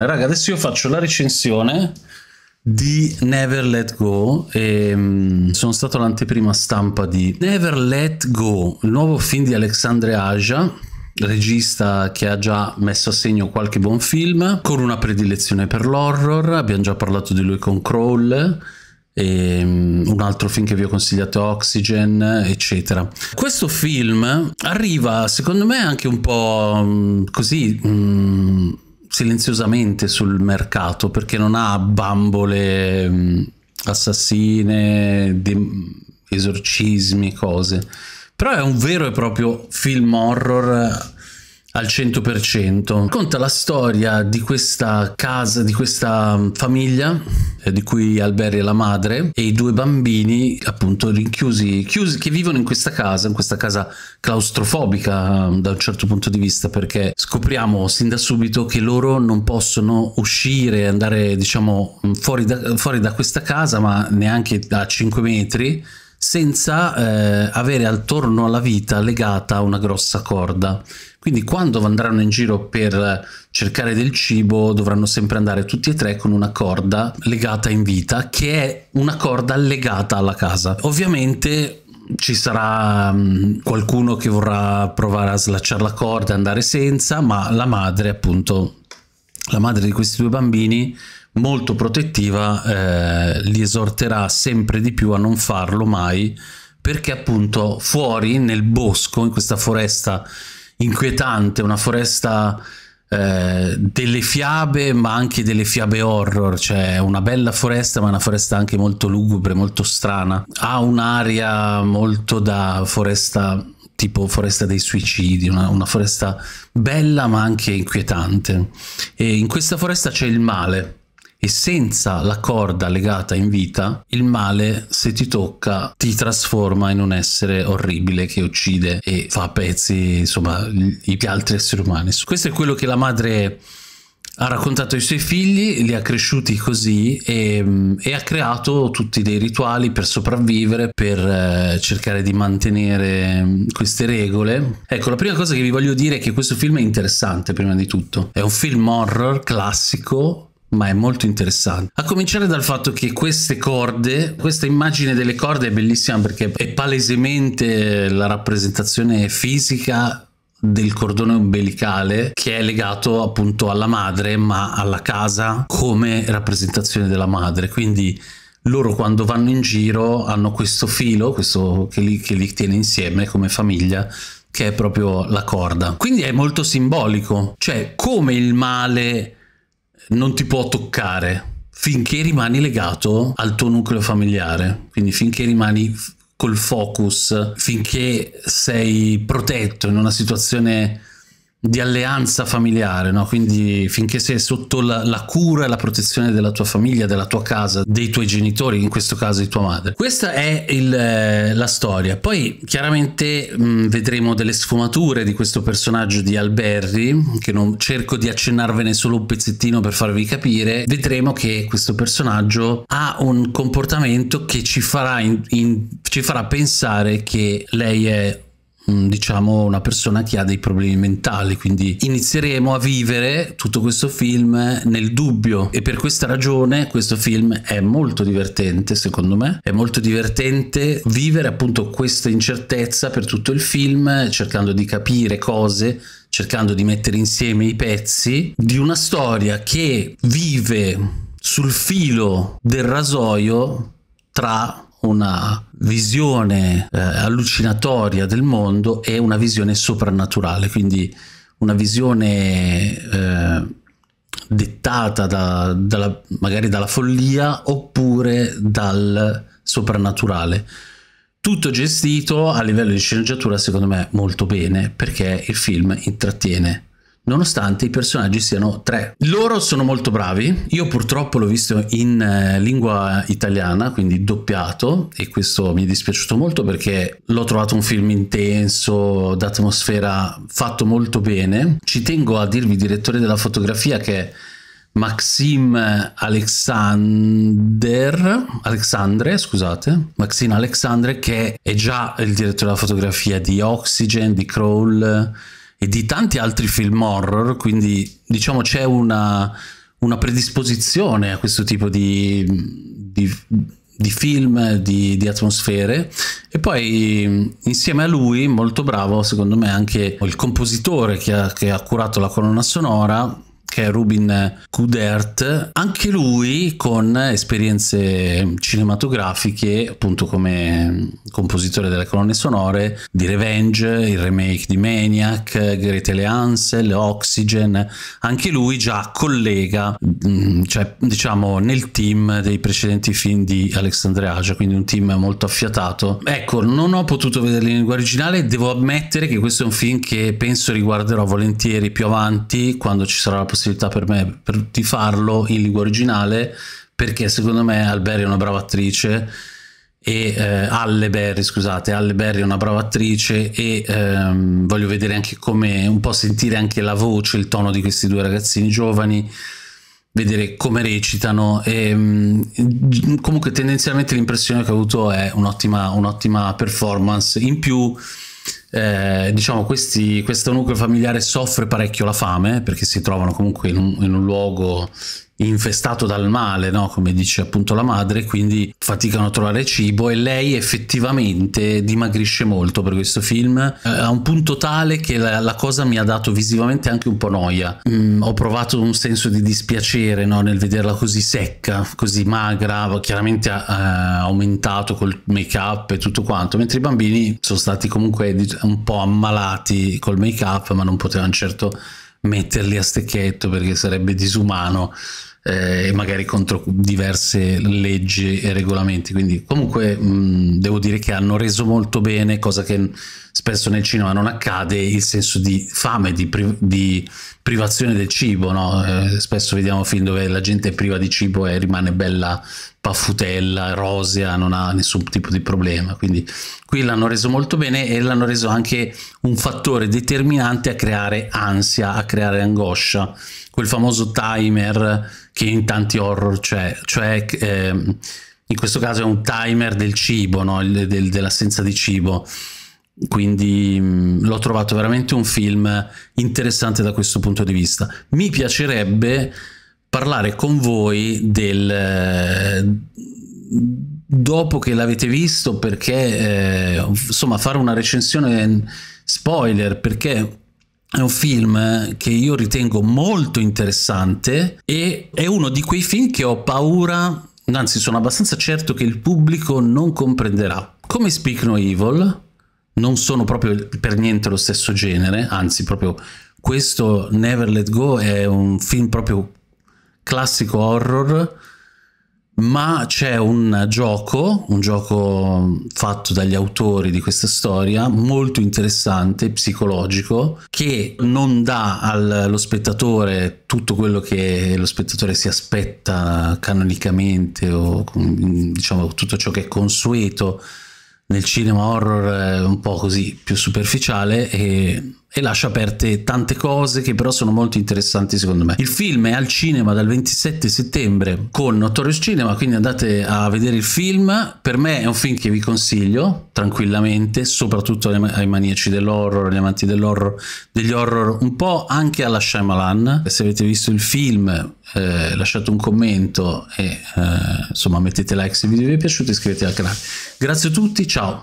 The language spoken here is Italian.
Raga, adesso io faccio la recensione di Never Let Go e mm, sono stato l'anteprima stampa di Never Let Go, il nuovo film di Alexandre Aja regista che ha già messo a segno qualche buon film con una predilezione per l'horror abbiamo già parlato di lui con Crawl mm, un altro film che vi ho consigliato Oxygen eccetera questo film arriva secondo me anche un po' mm, così silenziosamente sul mercato perché non ha bambole mm, assassine, esorcismi, cose. Però è un vero e proprio film horror al 100%. Conta la storia di questa casa, di questa mm, famiglia eh, di cui Alberi è la madre e i due bambini appunto rinchiusi, chiusi, che vivono in questa casa, in questa casa claustrofobica mm, da un certo punto di vista perché scopriamo sin da subito che loro non possono uscire, andare diciamo mm, fuori da, fuori da questa casa ma neanche da 5 metri senza eh, avere attorno alla vita legata una grossa corda. Quindi quando andranno in giro per cercare del cibo dovranno sempre andare tutti e tre con una corda legata in vita che è una corda legata alla casa. Ovviamente ci sarà mm, qualcuno che vorrà provare a slacciare la corda e andare senza, ma la madre appunto, la madre di questi due bambini molto protettiva eh, li esorterà sempre di più a non farlo mai perché appunto fuori nel bosco, in questa foresta inquietante, una foresta eh, delle fiabe ma anche delle fiabe horror, cioè una bella foresta ma una foresta anche molto lugubre, molto strana, ha un'aria molto da foresta tipo foresta dei suicidi, una, una, foresta bella ma anche inquietante. E in questa foresta c'è il male, e senza la corda legata in vita, il male se ti tocca ti trasforma in un essere orribile che uccide e fa a pezzi insomma gli altri esseri umani. Questo è quello che la madre ha raccontato ai suoi figli, li ha cresciuti così e, e, ha creato tutti dei rituali per sopravvivere, per eh, cercare di mantenere mm, queste regole. Ecco, la prima cosa che vi voglio dire è che questo film è interessante prima di tutto. È un film horror classico ma è molto interessante. A cominciare dal fatto che queste corde, questa immagine delle corde è bellissima perché è palesemente la rappresentazione fisica del cordone umbilicale che è legato appunto alla madre ma alla casa come rappresentazione della madre quindi loro quando vanno in giro hanno questo filo questo che li, che li tiene insieme come famiglia che è proprio la corda quindi è molto simbolico cioè come il male non ti può toccare finché rimani legato al tuo nucleo familiare, quindi finché rimani col focus, finché sei protetto in una situazione di alleanza familiare, no? quindi finché sei sotto la, la, cura e la protezione della tua famiglia, della tua casa, dei tuoi genitori, in questo caso di tua madre. Questa è il, eh, la storia. Poi chiaramente mh, mm, vedremo delle sfumature di questo personaggio di Alberri, che non cerco di accennarvene solo un pezzettino per farvi capire, vedremo che questo personaggio ha un comportamento che ci farà, in, in, ci farà pensare che lei è Mm, diciamo una persona che ha dei problemi mentali quindi inizieremo a vivere tutto questo film nel dubbio e per questa ragione questo film è molto divertente secondo me è molto divertente vivere appunto questa incertezza per tutto il film cercando di capire cose cercando di mettere insieme i pezzi di una storia che vive sul filo del rasoio tra una visione eh, allucinatoria del mondo e una visione soprannaturale, quindi una visione eh, dettata da, dalla, magari dalla follia oppure dal soprannaturale. Tutto gestito a livello di sceneggiatura secondo me molto bene perché il film intrattiene nonostante i personaggi siano tre. Loro sono molto bravi, io purtroppo l'ho visto in eh, lingua italiana, quindi doppiato, e questo mi è dispiaciuto molto perché l'ho trovato un film intenso, d'atmosfera fatto molto bene. Ci tengo a dirvi direttore della fotografia che è Maxim Alexander, Alexandre, scusate, Maxim Alexandre che è già il direttore della fotografia di Oxygen, di Crawl, e di tanti altri film horror, quindi diciamo c'è una, una predisposizione a questo tipo di, di, di film, di, di, atmosfere. E poi insieme a lui, molto bravo secondo me, anche il compositore che ha, che ha curato la colonna sonora, che è Rubin Kudert, anche lui con esperienze cinematografiche, appunto come compositore delle colonne sonore di Revenge, il remake di Maniac, Gretele Hansel, Oxygen, anche lui già collega, mm, cioè diciamo nel team dei precedenti film di Alexandre Aja, quindi un team molto affiatato. Ecco, non ho potuto vederli in lingua originale, devo ammettere che questo è un film che penso riguarderò volentieri più avanti quando ci sarà la possibilità possibilità per me per, di farlo in lingua originale perché secondo me Alberi è una brava attrice e eh, Halle Berry, scusate, Halle Berry è una brava attrice e ehm, voglio vedere anche come un po' sentire anche la voce, il tono di questi due ragazzini giovani, vedere come recitano e mm, comunque tendenzialmente l'impressione che ho avuto è un'ottima, un'ottima performance in più eh, diciamo questi, questo nucleo familiare soffre parecchio la fame perché si trovano comunque in un, in un luogo infestato dal male, no? come dice appunto la madre, quindi faticano a trovare cibo e lei effettivamente dimagrisce molto per questo film eh, a un punto tale che la, la, cosa mi ha dato visivamente anche un po' noia. Mm, ho provato un senso di dispiacere no? nel vederla così secca, così magra, chiaramente ha, eh, aumentato col make-up e tutto quanto, mentre i bambini sono stati comunque un po' ammalati col make-up, ma non potevano certo metterli a stecchetto perché sarebbe disumano eh, e eh, magari contro diverse leggi e regolamenti. Quindi comunque mh, devo dire che hanno reso molto bene, cosa che spesso nel cinema non accade, il senso di fame, di, di privazione del cibo, no? eh, spesso vediamo film dove la gente è priva di cibo e rimane bella paffutella, rosea, non ha nessun tipo di problema, quindi qui l'hanno reso molto bene e l'hanno reso anche un fattore determinante a creare ansia, a creare angoscia, quel famoso timer che in tanti horror c'è, cioè... Eh, in questo caso è un timer del cibo, no? del, dell'assenza di cibo quindi mh, mm, l'ho trovato veramente un film interessante da questo punto di vista. Mi piacerebbe parlare con voi del eh, dopo che l'avete visto perché eh, insomma fare una recensione spoiler perché è un film che io ritengo molto interessante e è uno di quei film che ho paura, anzi sono abbastanza certo che il pubblico non comprenderà. Come Speak No Evil, non sono proprio per niente lo stesso genere, anzi proprio questo Never Let Go è un film proprio classico horror, ma c'è un gioco, un gioco fatto dagli autori di questa storia, molto interessante, psicologico, che non dà allo spettatore tutto quello che lo spettatore si aspetta canonicamente o diciamo tutto ciò che è consueto nel cinema horror un po' così più superficiale e e lascia aperte tante cose che però sono molto interessanti secondo me. Il film è al cinema dal 27 settembre con Notorious Cinema, quindi andate a vedere il film. Per me è un film che vi consiglio tranquillamente, soprattutto ai maniaci dell'horror, agli amanti dell'horror, degli horror, un po' anche alla Shyamalan. Se avete visto il film eh, lasciate un commento e eh, insomma mettete like se il video vi è piaciuto e iscrivetevi al canale. Grazie a tutti, ciao!